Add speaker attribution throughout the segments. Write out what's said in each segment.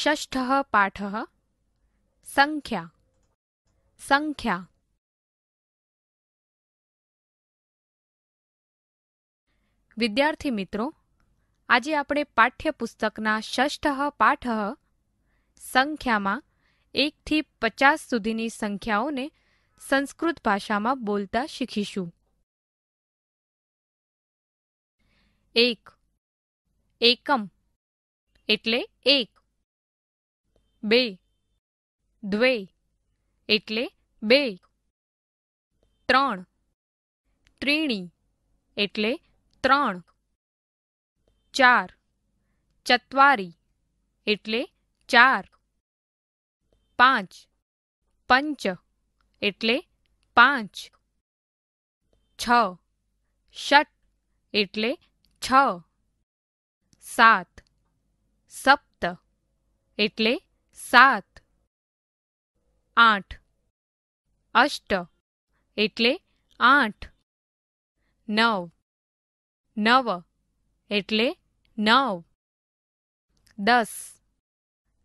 Speaker 1: षष्ठः पाठः संख्या संख्या विद्यार्थी मित्रों आज आप पाठ्यपुस्तकना षष्ठ पाठ संख्या में एक थी पचास सुधीनी संख्याओं ने संस्कृत भाषा में बोलता शीखीश एक एकम एट एक 2 द्वे એટલે 2 3 ત્રિણી એટલે 3 4 ચત્વારી એટલે 4 5 પંચ એટલે 5 6 ષટ એટલે 6 7 સપ્ત એટલે 7 8 अष्ट એટલે 8 9 નવ એટલે 9 10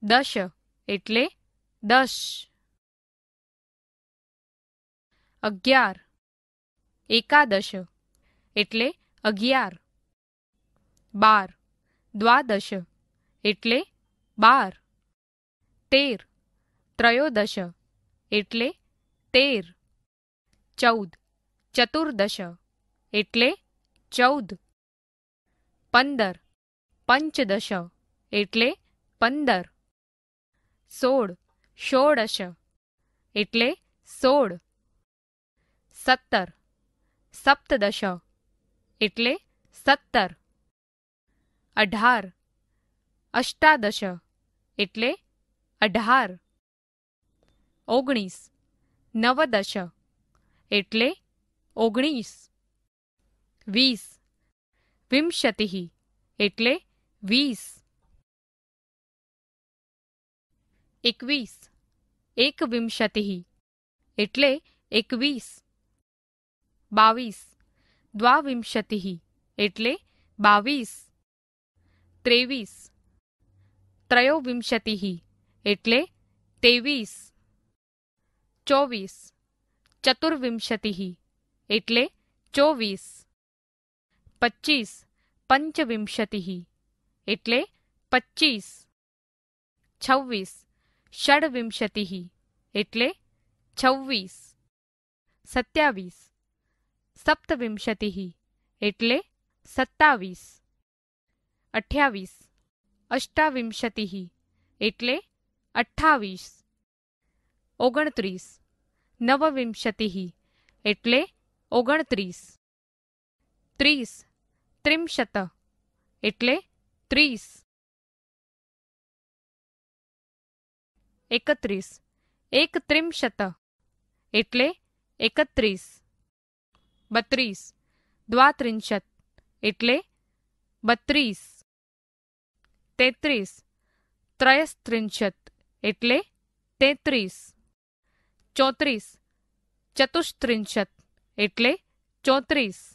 Speaker 1: દશ એટલે 10 11 એકદશ એટલે 11 12 દ્વાદશ એટલે 12 તેર ત્રયોદશ એટલે તેર ચૌદ ચતુર્દશ એટલે ચૌદ પંદર પંચદશ એટલે પંદર સોળ ષોડશ એટલે સોળ સત્તર સપ્તદશ એટલે સત્તર અઢાર અષ્ટાદશ એટલે अधार 19 नवदश એટલે 19 20 વિમષતિહી એટલે 20 21 એક વિમષતિહી એટલે 21 22 દ્વાવિમષતિહી એટલે 22 23 ત્રયો વિમષતિહી એટલે 23 24 ચતુર્વિંશતિહી એટલે 24 25 પંચવિંશતિહી એટલે 25 26 ષડવિંશતિહી એટલે 26 27 સપ્તવિંશતિહી એટલે 27 28 અष्टाવિંશતિહી એટલે અઠ્ઠાવીસ ઓગણત્રીસ નવવિંશતિ એટલે ઓગણત્રીસ ત્રીસ ત્રિમશત એટલે ત્રીસ એકત્રીસ એક ત્રિમશત એટલે એકત્રીસ બત્રીસ દ્વાત્રિંશત એટલે બત્રીસ તેત્રીસ ત્રયસ્ત્રિંશત એટલે 33 34 ચતુષ્ત્રિન્ચત એટલે 34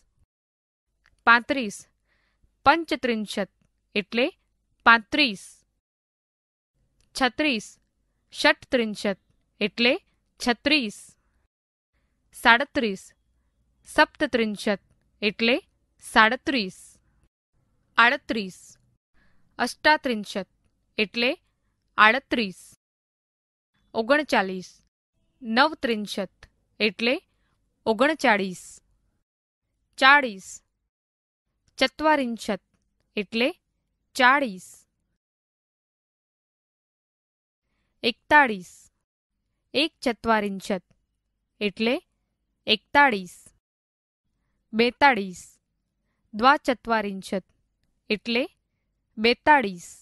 Speaker 1: 35 પંચત્રિન્ચત એટલે 35 36 ષટત્રિન્ચત એટલે 36 37 સપ્તત્રિન્ચત એટલે 37 38 અષ્ટાત્રિન્ચત એટલે 38 39 नवत्रिनशत એટલે 39 40 ચત્વારિન્છત એટલે 40 41 એકચત્વારિન્છત એટલે 41 42 દ્વાચત્વારિન્છત એટલે 42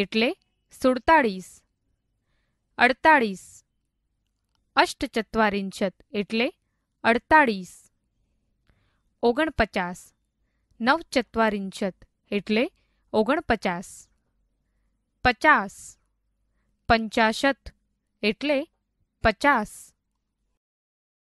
Speaker 1: એટલે 47 48 અષ્ટચત્વારિંચત એટલે 48 49 નવચત્વારિંચત એટલે 49 50 પંચાશત એટલે 50